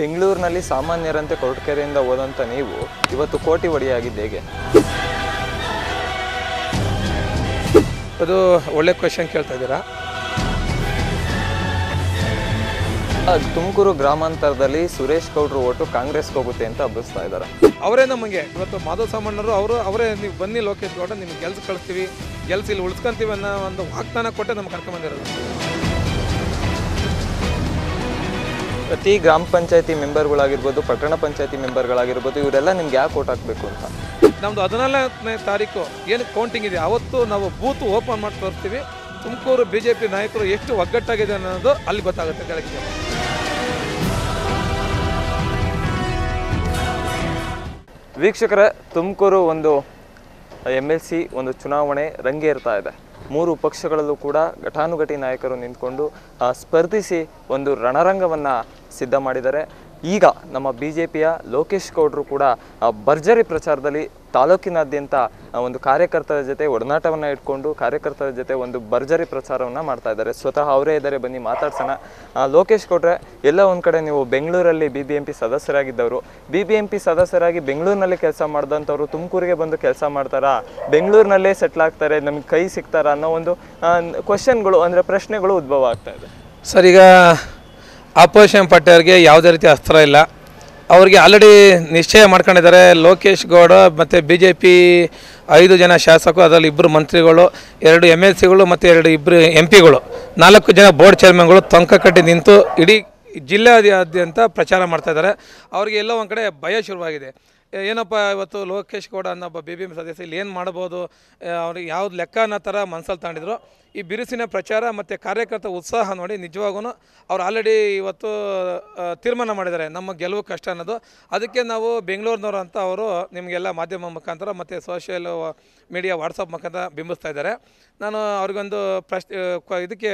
ಬೆಂಗಳೂರಿನಲ್ಲಿ ಸಾಮಾನ್ಯರಂತೆ ಕೊರಟಕೆರೆಯಿಂದ ಹೋದಂಥ ನೀವು ಇವತ್ತು ಕೋಟಿ ಒಡೆಯಾಗಿದ್ದು ಹೇಗೆ ಅದು ಒಳ್ಳೆ ಕ್ವೆಶನ್ ಕೇಳ್ತಾ ಇದ್ದೀರಾ ತುಮಕೂರು ಗ್ರಾಮಾಂತರದಲ್ಲಿ ಸುರೇಶ್ ಗೌಡ್ರು ಓಟು ಕಾಂಗ್ರೆಸ್ಗೆ ಹೋಗುತ್ತೆ ಅಂತ ಹಬ್ಬಿಸ್ತಾ ಇದ್ದಾರೆ ಅವರೇ ನಮಗೆ ಇವತ್ತು ಮಾಧವ ಸಾಮಣ್ಣರು ಅವರು ಅವರೇ ನೀವು ಬನ್ನಿ ಲೋಕೇಶ್ ಗೌಡ ನಿಮ್ಗೆ ಗೆಲ್ಸ್ ಕಳಿಸ್ತೀವಿ ಗೆಲ್ಸಿ ಇಲ್ಲಿ ಉಳಿಸ್ಕೊಂತೀವಿ ಅನ್ನೋ ಒಂದು ವಾಗ್ದಾನ ಕೊಟ್ಟೆ ನಮ್ಗೆ ಕರ್ಕೊಂಬಂದಿರೋದು ಪ್ರತಿ ಗ್ರಾಮ ಪಂಚಾಯತಿ ಮೆಂಬರ್ಗಳಾಗಿರ್ಬೋದು ಪಟ್ಟಣ ಪಂಚಾಯತಿ ಮೆಂಬರ್ಗಳಾಗಿರ್ಬೋದು ಇವರೆಲ್ಲ ನಿಮ್ಗೆ ಯಾಕೆ ಓಟ್ ಹಾಕಬೇಕು ಅಂತ ನಮ್ಮದು ಹದಿನಾಲ್ಕನೇ ತಾರೀಕು ಏನು ಕೌಂಟಿಂಗ್ ಇದೆ ಅವತ್ತು ನಾವು ಬೂತ್ ಓಪನ್ ಮಾಡಿ ತೋರಿಸ್ತೀವಿ ತುಮಕೂರು ಬಿ ಜೆ ಪಿ ನಾಯಕರು ಎಷ್ಟು ಒಗ್ಗಟ್ಟಾಗಿದೆ ಅನ್ನೋದು ಅಲ್ಲಿ ಗೊತ್ತಾಗುತ್ತೆ ಬೆಳಗ್ಗೆ ವೀಕ್ಷಕರ ತುಮಕೂರು ಒಂದು ಎಮ್ ಎಲ್ ಸಿ ಒಂದು ಚುನಾವಣೆ ರಂಗೇರ್ತಾ ಇದೆ ಮೂರು ಪಕ್ಷಗಳಲ್ಲೂ ಕೂಡ ಘಟಾನುಘಟಿ ನಾಯಕರು ನಿಂತ್ಕೊಂಡು ಸ್ಪರ್ಧಿಸಿ ಒಂದು ರಣರಂಗವನ್ನು ಸಿದ್ಧ ಮಾಡಿದ್ದಾರೆ ಈಗ ನಮ್ಮ ಬಿ ಜೆ ಪಿಯ ಲೋಕೇಶ್ ಗೌಡರು ಕೂಡ ಭರ್ಜರಿ ಪ್ರಚಾರದಲ್ಲಿ ತಾಲೂಕಿನಾದ್ಯಂತ ಒಂದು ಕಾರ್ಯಕರ್ತರ ಜೊತೆ ಒಡನಾಟವನ್ನು ಇಟ್ಕೊಂಡು ಕಾರ್ಯಕರ್ತರ ಜೊತೆ ಒಂದು ಭರ್ಜರಿ ಪ್ರಚಾರವನ್ನು ಮಾಡ್ತಾ ಇದ್ದಾರೆ ಸ್ವತಃ ಅವರೇ ಇದ್ದಾರೆ ಬನ್ನಿ ಮಾತಾಡ್ಸೋಣ ಲೋಕೇಶ್ ಗೌಡ್ರೆ ಎಲ್ಲ ಒಂದು ಕಡೆ ನೀವು ಬೆಂಗಳೂರಲ್ಲಿ ಬಿ ಬಿ ಎಂ ಪಿ ಸದಸ್ಯರಾಗಿದ್ದವರು ಬಿ ಬಿ ಎಂ ಪಿ ಸದಸ್ಯರಾಗಿ ಬೆಂಗಳೂರಿನಲ್ಲಿ ಕೆಲಸ ಮಾಡಿದಂಥವ್ರು ತುಮಕೂರಿಗೆ ಬಂದು ಕೆಲಸ ಮಾಡ್ತಾರಾ ಬೆಂಗಳೂರಿನಲ್ಲೇ ಸೆಟ್ಲ್ ಆಗ್ತಾರೆ ನಮಗೆ ಕೈ ಸಿಗ್ತಾರಾ ಅನ್ನೋ ಒಂದು ಕ್ವಶನ್ಗಳು ಅಂದರೆ ಪ್ರಶ್ನೆಗಳು ಉದ್ಭವ ಆಗ್ತಾ ಇದೆ ಸರ್ ಈಗ ಆಪೋಸಿಷನ್ ಪಟ್ಟವರಿಗೆ ಯಾವುದೇ ರೀತಿ ಅಸ್ತ್ರ ಇಲ್ಲ ಅವರಿಗೆ ಆಲ್ರೆಡಿ ನಿಶ್ಚಯ ಮಾಡ್ಕೊಂಡಿದ್ದಾರೆ ಲೋಕೇಶ್ ಗೌಡ ಮತ್ತು ಬಿ ಜೆ ಪಿ ಐದು ಜನ ಶಾಸಕರು ಅದರಲ್ಲಿ ಇಬ್ಬರು ಮಂತ್ರಿಗಳು ಎರಡು ಎಮ್ ಎಲ್ ಸಿಗಳು ಮತ್ತು ಎರಡು ಇಬ್ಬರು ಎಂ ಪಿಗಳು ನಾಲ್ಕು ಜನ ಬೋರ್ಡ್ ಚೇರ್ಮನ್ಗಳು ತಂಕ ಕಟ್ಟಿ ನಿಂತು ಇಡೀ ಜಿಲ್ಲೆಯಾದ್ಯಂತ ಪ್ರಚಾರ ಮಾಡ್ತಾಯಿದ್ದಾರೆ ಅವ್ರಿಗೆ ಎಲ್ಲೋ ಒಂದು ಕಡೆ ಭಯ ಶುರುವಾಗಿದೆ ಏನಪ್ಪ ಇವತ್ತು ಲೋಕೇಶ್ ಗೌಡ ಅನ್ನೋ ಬಿ ಬಿ ಎಂ ಸದಸ್ಯ ಇಲ್ಲಿ ಏನು ಮಾಡ್ಬೋದು ಅವ್ರಿಗೆ ಯಾವ್ದು ಲೆಕ್ಕ ಅನ್ನೋ ಥರ ಮನಸ್ಸಲ್ಲಿ ತಗೊಂಡಿದ್ರು ಈ ಬಿರುಸಿನ ಪ್ರಚಾರ ಮತ್ತು ಕಾರ್ಯಕರ್ತ ಉತ್ಸಾಹ ನೋಡಿ ನಿಜವಾಗೂ ಅವ್ರು ಆಲ್ರೆಡಿ ಇವತ್ತು ತೀರ್ಮಾನ ಮಾಡಿದ್ದಾರೆ ನಮ್ಮ ಗೆಲುವು ಕಷ್ಟ ಅನ್ನೋದು ಅದಕ್ಕೆ ನಾವು ಬೆಂಗಳೂರಿನವರು ಅಂತ ಅವರು ನಿಮಗೆಲ್ಲ ಮಾಧ್ಯಮ ಮುಖಾಂತರ ಮತ್ತು ಸೋಷಿಯಲ್ ಮೀಡಿಯಾ ವಾಟ್ಸಪ್ ಮುಖಾಂತರ ಬಿಂಬಿಸ್ತಾ ಇದ್ದಾರೆ ನಾನು ಅವ್ರಿಗೊಂದು ಪ್ರಶ್ನೆ ಇದಕ್ಕೆ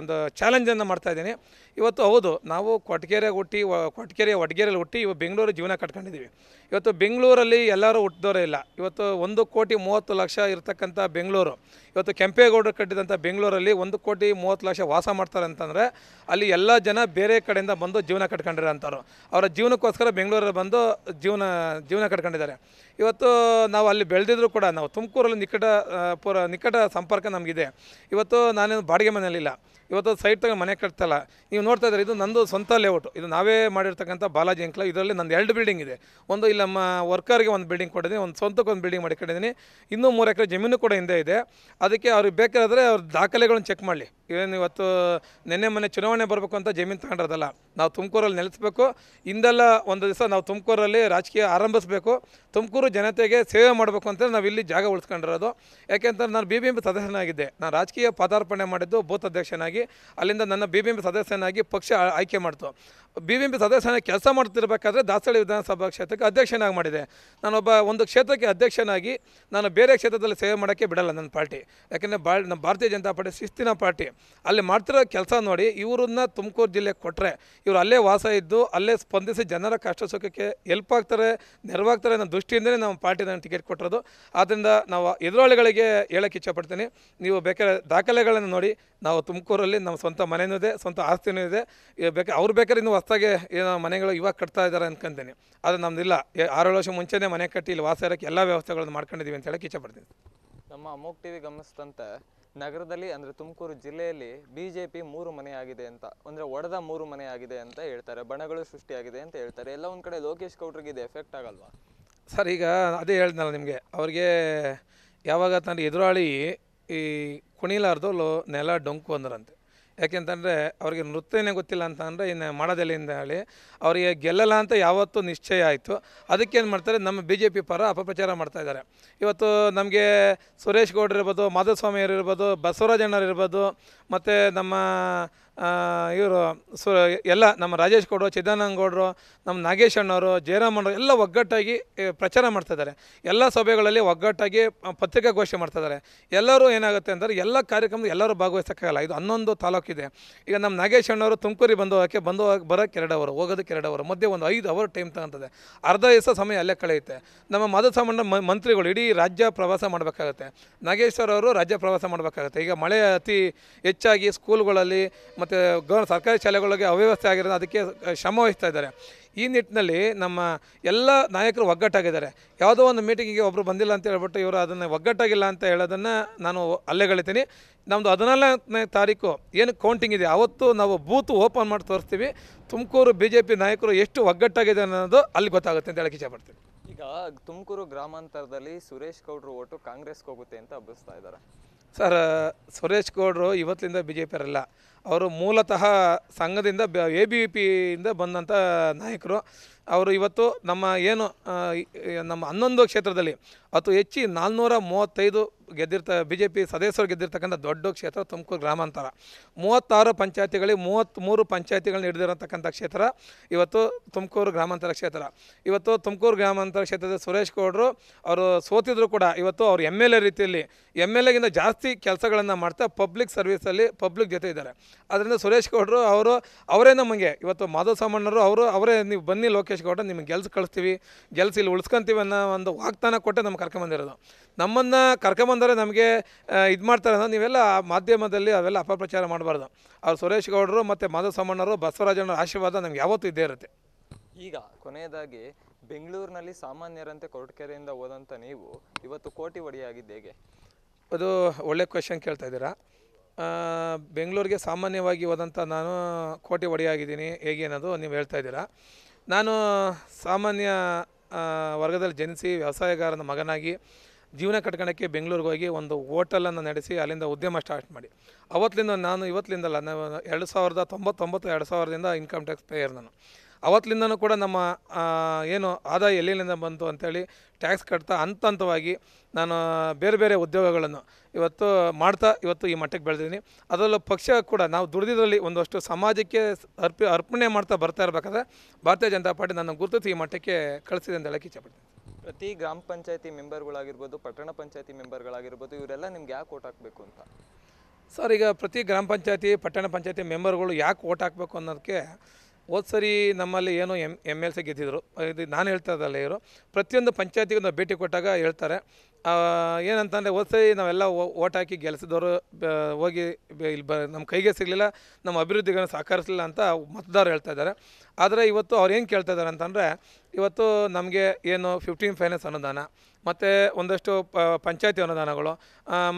ಒಂದು ಚಾಲೆಂಜನ್ನು ಮಾಡ್ತಾಯಿದ್ದೀನಿ ಇವತ್ತು ಹೌದು ನಾವು ಕೊಟ್ಕೆರೆ ಹುಟ್ಟಿ ಕೊಟ್ಕೆರೆ ವಡ್ಗೆರೆಯಲ್ಲಿ ಹುಟ್ಟಿ ಇವಾಗ ಬೆಂಗಳೂರು ಜೀವನ ಕಟ್ಕೊಂಡಿದ್ದೀವಿ ಇವತ್ತು ಬೆಂಗಳೂರಲ್ಲಿ ಎಲ್ಲರೂ ಹುಟ್ಟಿದವರೇ ಇಲ್ಲ ಇವತ್ತು ಒಂದು ಕೋಟಿ ಮೂವತ್ತು ಲಕ್ಷ ಇರತಕ್ಕಂಥ ಬೆಂಗಳೂರು ಇವತ್ತು ಕೆಂಪೇಗೌಡರ ಕಟ್ಟಿದಂಥ ಬೆಂಗಳೂರಲ್ಲಿ ಒಂದು ಕೋಟಿ ಮೂವತ್ತು ಲಕ್ಷ ವಾಸ ಮಾಡ್ತಾರೆ ಅಂತಂದರೆ ಅಲ್ಲಿ ಎಲ್ಲ ಜನ ಬೇರೆ ಕಡೆಯಿಂದ ಬಂದು ಜೀವನ ಕಟ್ಕೊಂಡಿರೋ ಅಂಥವ್ರು ಅವರ ಜೀವನಕ್ಕೋಸ್ಕರ ಬೆಂಗಳೂರಲ್ಲಿ ಬಂದು ಜೀವನ ಜೀವನ ಕಟ್ಕೊಂಡಿದ್ದಾರೆ ಇವತ್ತು ನಾವು ಅಲ್ಲಿ ಬೆಳೆದಿದ್ರು ಕೂಡ ನಾವು ತುಮಕೂರಲ್ಲಿ ನಿಕಟ ಪೂರ ನಿಕಟ ಸಂಪರ್ಕ ನಮಗಿದೆ ಇವತ್ತು ನಾನೇನು ಬಾಡಿಗೆ ಮನೆಯಲ್ಲಿಲ್ಲ ಇವತ್ತು ಸೈಟ್ ತಗೊಂಡು ಮನೆ ಕಟ್ತಲ್ಲ ನೀವು ನೋಡ್ತಾ ಇದ್ದಾರೆ ಇದು ನಂದು ಸ್ವಂತ ಲೇಔಟ್ ಇದು ನಾವೇ ಮಾಡಿರ್ತಕ್ಕಂಥ ಬಾಲಾಜಿ ಅಂಕ್ಲ ಇದರಲ್ಲಿ ನಂದು ಎರಡು ಬಿಲ್ಡಿಂಗ್ ಇದೆ ಒಂದು ಇಲ್ಲಿ ನಮ್ಮ ವರ್ಕರ್ಗೆ ಒಂದು ಬಿಲ್ಡಿಂಗ್ ಕೊಟ್ಟಿದ್ದೀನಿ ಒಂದು ಸ್ವಂತಕ್ಕೆ ಒಂದು ಬಿಲ್ಡಿಂಗ್ ಮಾಡಿ ಇನ್ನೂ ಮೂರು ಎಕರೆ ಜಮೀನು ಕೂಡ ಹಿಂದೆ ಇದೆ ಅದಕ್ಕೆ ಅವ್ರಿಗೆ ಬೇಕಾದರೆ ಅವ್ರ ದಾಖಲೆಗಳನ್ನ ಚೆಕ್ ಮಾಡಲಿ ಇವತ್ತು ನಿನ್ನೆ ಮೊನ್ನೆ ಚುನಾವಣೆ ಬರಬೇಕು ಅಂತ ಜಮೀನು ತಗೊಂಡಿರೋದಲ್ಲ ನಾವು ತುಮಕೂರಲ್ಲಿ ನೆಲೆಸಬೇಕು ಇಂದೆಲ್ಲ ಒಂದು ದಿವಸ ನಾವು ತುಮಕೂರಲ್ಲಿ ರಾಜಕೀಯ ಆರಂಭಿಸಬೇಕು ತುಮಕೂರು ಜನತೆಗೆ ಸೇವೆ ಮಾಡಬೇಕು ಅಂತ ನಾವು ಇಲ್ಲಿ ಜಾಗ ಉಳಿಸ್ಕೊಂಡಿರೋದು ಯಾಕೆಂದರೆ ನಾನು ಬಿ ಬಿ ಎಂ ಪಿ ಸದಸ್ಯನಾಗಿದ್ದೆ ನಾನು ರಾಜಕೀಯ ಪದಾರ್ಪಣೆ ಮಾಡಿದ್ದು ಬೂತ್ ಅಧ್ಯಕ್ಷನಾಗಿ ಅಲ್ಲಿಂದ ನನ್ನ ಬಿ ಬಿ ಎಂ ಪಿ ಸದಸ್ಯನಾಗಿ ಪಕ್ಷ ಆಯ್ಕೆ ಮಾಡ್ತು ಬಿ ವಿ ಎಂ ಪಿ ಸದಸ್ಯನ ಕೆಲಸ ಮಾಡ್ತಿರ್ಬೇಕಾದ್ರೆ ದಾಸಳಿ ವಿಧಾನಸಭಾ ಕ್ಷೇತ್ರಕ್ಕೆ ಅಧ್ಯಕ್ಷನಾಗಿ ಮಾಡಿದೆ ನಾನೊಬ್ಬ ಒಂದು ಕ್ಷೇತ್ರಕ್ಕೆ ಅಧ್ಯಕ್ಷನಾಗಿ ನಾನು ಬೇರೆ ಕ್ಷೇತ್ರದಲ್ಲಿ ಸೇವೆ ಮಾಡೋಕ್ಕೆ ಬಿಡಲ್ಲ ನನ್ನ ಪಾರ್ಟಿ ಯಾಕೆಂದರೆ ಬಾ ನಮ್ಮ ಭಾರತೀಯ ಜನತಾ ಪಾರ್ಟಿ ಶಿಸ್ತಿನ ಪಾರ್ಟಿ ಅಲ್ಲಿ ಮಾಡ್ತಿರೋ ಕೆಲಸ ನೋಡಿ ಇವರನ್ನ ತುಮಕೂರು ಜಿಲ್ಲೆಗೆ ಕೊಟ್ಟರೆ ಇವರು ಅಲ್ಲೇ ವಾಸ ಇದ್ದು ಅಲ್ಲೇ ಸ್ಪಂದಿಸಿ ಜನರ ಕಷ್ಟ ಸುಖಕ್ಕೆ ಹೆಲ್ಪ್ ಆಗ್ತಾರೆ ನೆರವಾಗ್ತಾರೆ ಅನ್ನೋ ದೃಷ್ಟಿಯಿಂದಲೇ ನಮ್ಮ ಪಾರ್ಟಿ ನಾನು ಟಿಕೆಟ್ ಕೊಟ್ಟಿರೋದು ಆದ್ದರಿಂದ ನಾವು ಎದುರಾಳಿಗಳಿಗೆ ಹೇಳೋಕ್ಕೆ ಇಷ್ಟಪಡ್ತೀನಿ ನೀವು ಬೇಕಾದ ದಾಖಲೆಗಳನ್ನು ನೋಡಿ ನಾವು ತುಮಕೂರಲ್ಲಿ ನಮ್ಮ ಸ್ವಂತ ಮನೆಯೂ ಇದೆ ಸ್ವಂತ ಆಸ್ತಿನೂ ಇದೆ ಬೇಕಾ ಅವ್ರು ಬೇಕಾದ್ರೆ ಇನ್ನೂ ಹೊಸ್ದಾಗೆ ಏನೋ ಮನೆಗಳು ಇವಾಗ ಕಟ್ತಾ ಇದ್ದಾರೆ ಅನ್ಕೊಂತೀನಿ ಆದರೆ ನಮ್ದಿಲ್ಲ ಆರೇಳು ವರ್ಷ ಮುಂಚೆನೇ ಮನೆ ಕಟ್ಟಿ ಇಲ್ಲಿ ವಾಸ ಇರೋಕ್ಕೆ ಎಲ್ಲ ವ್ಯವಸ್ಥೆಗಳನ್ನು ಮಾಡ್ಕೊಂಡಿದ್ದೀವಿ ಅಂತ ಹೇಳಕ್ಕೆ ಇಚ್ಛೆಪಡ್ತೀನಿ ನಮ್ಮ ಅಮೋಕ್ ಟಿವಿ ಗಮನಿಸಿದಂತೆ ನಗರದಲ್ಲಿ ಅಂದರೆ ತುಮಕೂರು ಜಿಲ್ಲೆಯಲ್ಲಿ ಬಿ ಜೆ ಪಿ ಮೂರು ಮನೆ ಆಗಿದೆ ಅಂತ ಅಂದರೆ ಒಡೆದ ಮೂರು ಮನೆ ಆಗಿದೆ ಅಂತ ಹೇಳ್ತಾರೆ ಬಣಗಳು ಸೃಷ್ಟಿಯಾಗಿದೆ ಅಂತ ಹೇಳ್ತಾರೆ ಎಲ್ಲ ಒಂದು ಕಡೆ ಲೋಕೇಶ್ ಗೌಡ್ರಿಗೆ ಎಫೆಕ್ಟ್ ಆಗಲ್ವಾ ಸರ್ ಈಗ ಅದೇ ಹೇಳ್ದಲ್ಲ ನಿಮಗೆ ಅವ್ರಿಗೆ ಯಾವಾಗ ತನ್ನ ಎದುರಾಳಿ ಈ ಕುಣಿಲಾರ್ದವಲು ನೆಲ ಡೊಂಕು ಅಂದ್ರಂತೆ ಯಾಕೆಂತಂದರೆ ಅವ್ರಿಗೆ ನೃತ್ಯನೇ ಗೊತ್ತಿಲ್ಲ ಅಂತ ಅಂದರೆ ಇನ್ನು ಮಾಡೋದೆಲ್ಲಿಂದ ಹೇಳಿ ಅವರಿಗೆ ಗೆಲ್ಲಲ್ಲ ಅಂತ ಯಾವತ್ತೂ ನಿಶ್ಚಯ ಆಯಿತು ಅದಕ್ಕೇನು ಮಾಡ್ತಾರೆ ನಮ್ಮ ಬಿ ಜೆ ಪಿ ಪರ ಅಪಪ್ರಚಾರ ಮಾಡ್ತಾಯಿದ್ದಾರೆ ಇವತ್ತು ನಮಗೆ ಸುರೇಶ್ ಗೌಡ್ರಿರ್ಬೋದು ಇರ್ಬೋದು ಮಾಧುಸ್ವಾಮಿ ಇರ್ಬೋದು ಬಸವರಾಜಣ್ಣರು ಮತ್ತು ನಮ್ಮ ಇವರು ಸು ಎಲ್ಲ ನಮ್ಮ ರಾಜೇಶ್ ಗೌಡರು ಗೌಡರು ನಮ್ಮ ನಾಗೇಶ್ ಅಣ್ಣವರು ಜಯರಾಮಣ್ಣವರು ಎಲ್ಲ ಒಗ್ಗಟ್ಟಾಗಿ ಪ್ರಚಾರ ಇದ್ದಾರೆ ಎಲ್ಲ ಸಭೆಗಳಲ್ಲಿ ಒಗ್ಗಟ್ಟಾಗಿ ಪತ್ರಿಕಾಗೋಷ್ಠಿ ಮಾಡ್ತಾಯಿದ್ದಾರೆ ಎಲ್ಲರೂ ಏನಾಗುತ್ತೆ ಅಂದರೆ ಎಲ್ಲ ಕಾರ್ಯಕ್ರಮದ ಎಲ್ಲರೂ ಭಾಗವಹಿಸೋಕ್ಕಾಗಲ್ಲ ಇದು ಹನ್ನೊಂದು ತಾಲೂಕಿದೆ ಈಗ ನಮ್ಮ ನಾಗೇಶ್ ಅಣ್ಣವರು ತುಮಕೂರಿಗೆ ಬಂದು ಹೋಗೋಕ್ಕೆ ಬಂದು ಬರೋಕ್ಕೆ ಎರಡು ಅವರು ಹೋಗೋದಕ್ಕೆ ಎರಡು ಅವರು ಮಧ್ಯೆ ಒಂದು ಐದು ಅವರ್ ಟೈಮ್ ತಗೊಂತದೆ ಅರ್ಧ ದಿವಸ ಸಮಯ ಅಲ್ಲೇ ಕಳೆಯುತ್ತೆ ನಮ್ಮ ಮಧುಸಾಮಣ್ಣ ಮಂತ್ರಿಗಳು ಇಡೀ ರಾಜ್ಯ ಪ್ರವಾಸ ಮಾಡಬೇಕಾಗುತ್ತೆ ನಾಗೇಶ್ವರವರು ರಾಜ್ಯ ಪ್ರವಾಸ ಮಾಡಬೇಕಾಗುತ್ತೆ ಈಗ ಮಳೆ ಅತಿ ಹೆಚ್ಚಾಗಿ ಸ್ಕೂಲ್ಗಳಲ್ಲಿ ಮತ್ತು ಗೌರ್ ಸರ್ಕಾರಿ ಶಾಲೆಗಳಿಗೆ ಅವ್ಯವಸ್ಥೆ ಆಗಿರೋದು ಅದಕ್ಕೆ ಶ್ರಮ ವಹಿಸ್ತಾ ಇದ್ದಾರೆ ಈ ನಿಟ್ಟಿನಲ್ಲಿ ನಮ್ಮ ಎಲ್ಲ ನಾಯಕರು ಒಗ್ಗಟ್ಟಾಗಿದ್ದಾರೆ ಯಾವುದೋ ಒಂದು ಮೀಟಿಂಗಿಗೆ ಒಬ್ಬರು ಬಂದಿಲ್ಲ ಅಂತ ಹೇಳ್ಬಿಟ್ಟು ಇವರು ಅದನ್ನು ಒಗ್ಗಟ್ಟಾಗಿಲ್ಲ ಅಂತ ಹೇಳೋದನ್ನು ನಾನು ಅಲ್ಲೇ ಕಳಿತೀನಿ ನಮ್ಮದು ಹದಿನಾಲ್ಕನೇ ತಾರೀಕು ಏನು ಕೌಂಟಿಂಗ್ ಇದೆ ಅವತ್ತು ನಾವು ಬೂತ್ ಓಪನ್ ಮಾಡಿ ತೋರಿಸ್ತೀವಿ ತುಮಕೂರು ಬಿ ಜೆ ಪಿ ನಾಯಕರು ಎಷ್ಟು ಒಗ್ಗಟ್ಟಾಗಿದೆ ಅನ್ನೋದು ಅಲ್ಲಿ ಗೊತ್ತಾಗುತ್ತೆ ಅಂತ ಹೇಳಕ್ಕೆ ಇಷ್ಟಪಡ್ತೀನಿ ಈಗ ತುಮಕೂರು ಗ್ರಾಮಾಂತರದಲ್ಲಿ ಸುರೇಶ್ ಗೌಡ್ರು ಓಟು ಕಾಂಗ್ರೆಸ್ಗೆ ಹೋಗುತ್ತೆ ಅಂತ ಅಭಿಸ್ತಾ ಇದ್ದಾರೆ ಸರ್ ಸುರೇಶ್ ಗೌಡ್ರು ಇವತ್ತಿಂದ ಬಿ ಜೆ ಪಿ ಅರಲ್ಲ ಅವರು ಮೂಲತಃ ಸಂಘದಿಂದ ಎ ಬಿ ವಿ ಪಿಯಿಂದ ಬಂದಂಥ ನಾಯಕರು ಅವರು ಇವತ್ತು ನಮ್ಮ ಏನು ನಮ್ಮ ಹನ್ನೊಂದು ಕ್ಷೇತ್ರದಲ್ಲಿ ಅತಿ ಹೆಚ್ಚಿ ನಾಲ್ನೂರ ಮೂವತ್ತೈದು ಗೆದ್ದಿರ್ತ ಬಿ ಜೆ ಪಿ ಸದಸ್ಯರು ಗೆದ್ದಿರ್ತಕ್ಕಂಥ ದೊಡ್ಡ ಕ್ಷೇತ್ರ ತುಮಕೂರು ಗ್ರಾಮಾಂತರ ಮೂವತ್ತಾರು ಪಂಚಾಯತಿಗಳಿಗೆ ಮೂವತ್ತ್ಮೂರು ಪಂಚಾಯತಿಗಳನ್ನ ಹಿಡಿದಿರತಕ್ಕಂಥ ಕ್ಷೇತ್ರ ಇವತ್ತು ತುಮಕೂರು ಗ್ರಾಮಾಂತರ ಕ್ಷೇತ್ರ ಇವತ್ತು ತುಮಕೂರು ಗ್ರಾಮಾಂತರ ಕ್ಷೇತ್ರದ ಸುರೇಶ್ ಗೌಡರು ಅವರು ಸೋತಿದ್ರು ಕೂಡ ಇವತ್ತು ಅವ್ರು ಎಮ್ ಎಲ್ ಎ ರೀತಿಯಲ್ಲಿ ಎಮ್ ಎಲ್ ಎಗಿಂತ ಜಾಸ್ತಿ ಕೆಲಸಗಳನ್ನು ಮಾಡ್ತಾ ಪಬ್ಲಿಕ್ ಸರ್ವಿಸಲ್ಲಿ ಪಬ್ಲಿಕ್ ಜೊತೆ ಇದ್ದಾರೆ ಅದರಿಂದ ಸುರೇಶ್ ಗೌಡರು ಅವರು ಅವರೇ ನಮಗೆ ಇವತ್ತು ಮಾಧವ ಸಾಮಣ್ಣರು ಅವರು ಅವರೇ ನೀವು ಬನ್ನಿ ಲೋಕೇಶ್ ಗೌಡ ನಿಮಗೆ ಗೆಲ್ಸ್ ಕಳಿಸ್ತೀವಿ ಗೆಲ್ಸಿ ಇಲ್ಲಿ ಉಳಿಸ್ಕೊಂತೀವಿ ಅನ್ನೋ ಒಂದು ವಾಗ್ದಾನ ಕೊಟ್ಟೆ ನಮ್ಗೆ ಕರ್ಕೊಂಬಂದಿರೋದು ನಮ್ಮನ್ನು ಕರ್ಕೊಂಬಂದರೆ ನಮಗೆ ಇದು ಮಾಡ್ತಾರೆ ಅನ್ನೋ ನೀವೆಲ್ಲ ಮಾಧ್ಯಮದಲ್ಲಿ ಅವೆಲ್ಲ ಅಪಪ್ರಚಾರ ಮಾಡಬಾರ್ದು ಅವ್ರು ಸುರೇಶ್ ಗೌಡರು ಮತ್ತು ಮಾಧವ ಸಾಮಣ್ಣರು ಬಸವರಾಜಣ್ಣರ ಆಶೀರ್ವಾದ ನಮ್ಗೆ ಯಾವತ್ತೂ ಇದ್ದೇ ಇರುತ್ತೆ ಈಗ ಕೊನೆಯದಾಗಿ ಬೆಂಗಳೂರಿನಲ್ಲಿ ಸಾಮಾನ್ಯರಂತೆ ಕೊರಟಕೆರೆಯಿಂದ ಹೋದಂಥ ನೀವು ಇವತ್ತು ಕೋಟಿ ಒಡೆಯಾಗಿದ್ದು ಅದು ಒಳ್ಳೆ ಕ್ವೆಶನ್ ಕೇಳ್ತಾ ಇದ್ದೀರಾ ಬೆಂಗಳೂರಿಗೆ ಸಾಮಾನ್ಯವಾಗಿ ಹೋದಂಥ ನಾನು ಕೋಟೆ ಒಡೆಯಾಗಿದ್ದೀನಿ ಹೇಗೆ ನೀವು ಹೇಳ್ತಾ ಇದ್ದೀರಾ ನಾನು ಸಾಮಾನ್ಯ ವರ್ಗದಲ್ಲಿ ಜನಿಸಿ ವ್ಯವಸಾಯಗಾರನ ಮಗನಾಗಿ ಜೀವನ ಕಟ್ಕೊಳ್ಳೋಕ್ಕೆ ಬೆಂಗಳೂರಿಗೆ ಹೋಗಿ ಒಂದು ಹೋಟೆಲನ್ನು ನಡೆಸಿ ಅಲ್ಲಿಂದ ಉದ್ಯಮ ಸ್ಟಾರ್ಟ್ ಮಾಡಿ ಅವತ್ತಿಂದ ನಾನು ಇವತ್ತಿಂದಲ್ಲ ನಾನು ಎರಡು ಸಾವಿರದ ತೊಂಬತ್ತೊಂಬತ್ತು ಎರಡು ಸಾವಿರದಿಂದ ಇನ್ಕಮ್ ಟ್ಯಾಕ್ಸ್ ಪೇಯರ್ ನಾನು ಅವತ್ತಿಂದನೂ ಕೂಡ ನಮ್ಮ ಏನು ಆದಾಯ ಎಲ್ಲಿಂದ ಬಂತು ಅಂಥೇಳಿ ಟ್ಯಾಕ್ಸ್ ಕಟ್ತಾ ಹಂತ ಹಂತವಾಗಿ ನಾನು ಬೇರೆ ಬೇರೆ ಉದ್ಯೋಗಗಳನ್ನು ಇವತ್ತು ಮಾಡ್ತಾ ಇವತ್ತು ಈ ಮಟ್ಟಕ್ಕೆ ಬೆಳೆದಿದ್ದೀನಿ ಅದರಲ್ಲೂ ಪಕ್ಷ ಕೂಡ ನಾವು ದುಡಿದಿದ್ರಲ್ಲಿ ಒಂದಷ್ಟು ಸಮಾಜಕ್ಕೆ ಅರ್ಪಿ ಅರ್ಪಣೆ ಮಾಡ್ತಾ ಬರ್ತಾ ಇರಬೇಕಾದ್ರೆ ಭಾರತೀಯ ಜನತಾ ಪಾರ್ಟಿ ನನ್ನ ಗುರುತು ಈ ಮಟ್ಟಕ್ಕೆ ಕಳಿಸಿದೆ ಅಂತ ಹೇಳಕ್ಕೆ ಇಚ್ಛಪಡ್ತೀನಿ ಪ್ರತಿ ಗ್ರಾಮ ಪಂಚಾಯತಿ ಮೆಂಬರ್ಗಳಾಗಿರ್ಬೋದು ಪಟ್ಟಣ ಪಂಚಾಯತಿ ಮೆಂಬರ್ಗಳಾಗಿರ್ಬೋದು ಇವರೆಲ್ಲ ನಿಮ್ಗೆ ಯಾಕೆ ಓಟ್ ಹಾಕಬೇಕು ಅಂತ ಸರ್ ಈಗ ಪ್ರತಿ ಗ್ರಾಮ ಪಂಚಾಯತಿ ಪಟ್ಟಣ ಪಂಚಾಯತಿ ಮೆಂಬರ್ಗಳು ಯಾಕೆ ಓಟ್ ಹಾಕಬೇಕು ಅನ್ನೋದಕ್ಕೆ ಹೋದ ಸರಿ ನಮ್ಮಲ್ಲಿ ಏನು ಎಮ್ ಎಮ್ ಎಲ್ ಸಿ ಗೆದ್ದಿದ್ರು ಇದು ನಾನು ಹೇಳ್ತಾ ಇದ್ದಲ್ಲ ಇವರು ಪ್ರತಿಯೊಂದು ಪಂಚಾಯತಿಗೆ ನಾವು ಭೇಟಿ ಕೊಟ್ಟಾಗ ಹೇಳ್ತಾರೆ ಏನಂತಂದರೆ ಸರಿ ನಾವೆಲ್ಲ ಓಟ್ ಹಾಕಿ ಗೆಲ್ಸಿದವರು ಹೋಗಿ ಇಲ್ಲಿ ಬ ನಮ್ಮ ಕೈಗೆ ಸಿಗಲಿಲ್ಲ ನಮ್ಮ ಅಭಿವೃದ್ಧಿಗಳನ್ನು ಸಹಕರಿಸಲಿಲ್ಲ ಅಂತ ಮತದಾರರು ಹೇಳ್ತಾ ಇದ್ದಾರೆ ಆದರೆ ಇವತ್ತು ಅವ್ರು ಏನು ಕೇಳ್ತಾ ಇದ್ದಾರೆ ಅಂತಂದರೆ ಇವತ್ತು ನಮಗೆ ಏನು ಫಿಫ್ಟೀನ್ ಫೈನಾನ್ಸ್ ಅನುದಾನ ಮತ್ತು ಒಂದಷ್ಟು ಪಂಚಾಯತಿ ಅನುದಾನಗಳು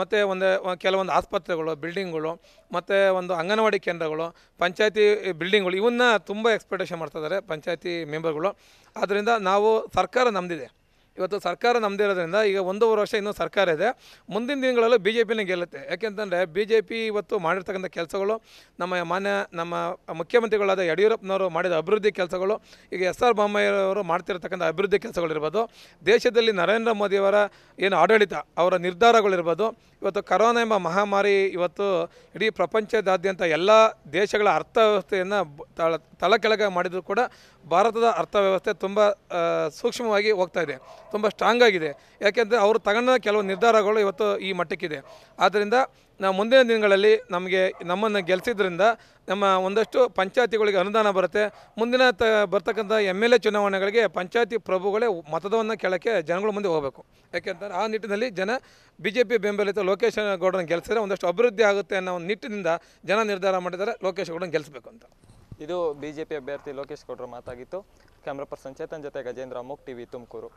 ಮತ್ತು ಒಂದು ಕೆಲವೊಂದು ಆಸ್ಪತ್ರೆಗಳು ಬಿಲ್ಡಿಂಗ್ಗಳು ಮತ್ತು ಒಂದು ಅಂಗನವಾಡಿ ಕೇಂದ್ರಗಳು ಪಂಚಾಯತಿ ಬಿಲ್ಡಿಂಗ್ಗಳು ಇವನ್ನ ತುಂಬ ಎಕ್ಸ್ಪೆಕ್ಟೇಷನ್ ಮಾಡ್ತಾ ಇದ್ದಾರೆ ಪಂಚಾಯತಿ ಮೆಂಬರ್ಗಳು ಆದ್ದರಿಂದ ನಾವು ಸರ್ಕಾರ ನಮ್ಮದಿದೆ ಇವತ್ತು ಸರ್ಕಾರ ನಮ್ಮದೇ ಇರೋದ್ರಿಂದ ಈಗ ಒಂದೂವರೆ ವರ್ಷ ಇನ್ನೂ ಸರ್ಕಾರ ಇದೆ ಮುಂದಿನ ದಿನಗಳಲ್ಲೂ ಬಿ ಜೆ ಪಿನ ಗೆಲ್ಲುತ್ತೆ ಯಾಕೆಂತಂದರೆ ಬಿ ಜೆ ಪಿ ಇವತ್ತು ಮಾಡಿರ್ತಕ್ಕಂಥ ಕೆಲಸಗಳು ನಮ್ಮ ಮಾನ್ಯ ನಮ್ಮ ಮುಖ್ಯಮಂತ್ರಿಗಳಾದ ಯಡಿಯೂರಪ್ಪನವರು ಮಾಡಿದ ಅಭಿವೃದ್ಧಿ ಕೆಲಸಗಳು ಈಗ ಎಸ್ ಆರ್ ಬೊಮ್ಮಯ್ಯವರು ಮಾಡ್ತಿರ್ತಕ್ಕಂಥ ಅಭಿವೃದ್ಧಿ ಕೆಲಸಗಳಿರ್ಬೋದು ದೇಶದಲ್ಲಿ ನರೇಂದ್ರ ಮೋದಿಯವರ ಏನು ಆಡಳಿತ ಅವರ ನಿರ್ಧಾರಗಳಿರ್ಬೋದು ಇವತ್ತು ಕರೋನಾ ಎಂಬ ಮಹಾಮಾರಿ ಇವತ್ತು ಇಡೀ ಪ್ರಪಂಚದಾದ್ಯಂತ ಎಲ್ಲ ದೇಶಗಳ ಅರ್ಥವ್ಯವಸ್ಥೆಯನ್ನು ತಳಕೆಳಗೆ ಮಾಡಿದರೂ ಕೂಡ ಭಾರತದ ಅರ್ಥವ್ಯವಸ್ಥೆ ತುಂಬ ಸೂಕ್ಷ್ಮವಾಗಿ ಹೋಗ್ತಾ ಇದೆ ತುಂಬ ಸ್ಟ್ರಾಂಗ್ ಆಗಿದೆ ಯಾಕೆಂದರೆ ಅವರು ತಗೊಂಡ ಕೆಲವು ನಿರ್ಧಾರಗಳು ಇವತ್ತು ಈ ಮಟ್ಟಕ್ಕಿದೆ ಆದ್ದರಿಂದ ನಾವು ಮುಂದಿನ ದಿನಗಳಲ್ಲಿ ನಮಗೆ ನಮ್ಮನ್ನು ಗೆಲ್ಲಿಸಿದ್ರಿಂದ ನಮ್ಮ ಒಂದಷ್ಟು ಪಂಚಾಯತಿಗಳಿಗೆ ಅನುದಾನ ಬರುತ್ತೆ ಮುಂದಿನ ತ ಬರ್ತಕ್ಕಂಥ ಎಮ್ ಎಲ್ ಎ ಚುನಾವಣೆಗಳಿಗೆ ಪಂಚಾಯತಿ ಪ್ರಭುಗಳೇ ಮತದವನ್ನು ಕೆಳಕ್ಕೆ ಜನಗಳ ಮುಂದೆ ಹೋಗಬೇಕು ಯಾಕೆಂದರೆ ಆ ನಿಟ್ಟಿನಲ್ಲಿ ಜನ ಬಿ ಜೆ ಪಿ ಬೆಂಬಲಿತ ಲೋಕೇಶ್ ಗೌಡನ ಗೆಲ್ಲಿಸಿದ್ರೆ ಒಂದಷ್ಟು ಅಭಿವೃದ್ಧಿ ಆಗುತ್ತೆ ಅನ್ನೋ ಒಂದು ನಿಟ್ಟಿನಿಂದ ಜನ ನಿರ್ಧಾರ ಮಾಡಿದರೆ ಲೋಕೇಶ್ ಗೌಡನ ಗೆಲ್ಲಿಸಬೇಕು ಅಂತ ಇದು ಬಿ ಜೆ ಪಿ ಅಭ್ಯರ್ಥಿ ಲೋಕೇಶ್ ಗೌಡ್ರ ಮಾತಾಗಿತ್ತು ಕ್ಯಾಮ್ರಾ ಪರ್ಸನ್ ಚೇತನ್ ಜೊತೆ ಗಜೇಂದ್ರ ಮುಕ್ ಟಿವಿ ತುಮಕೂರು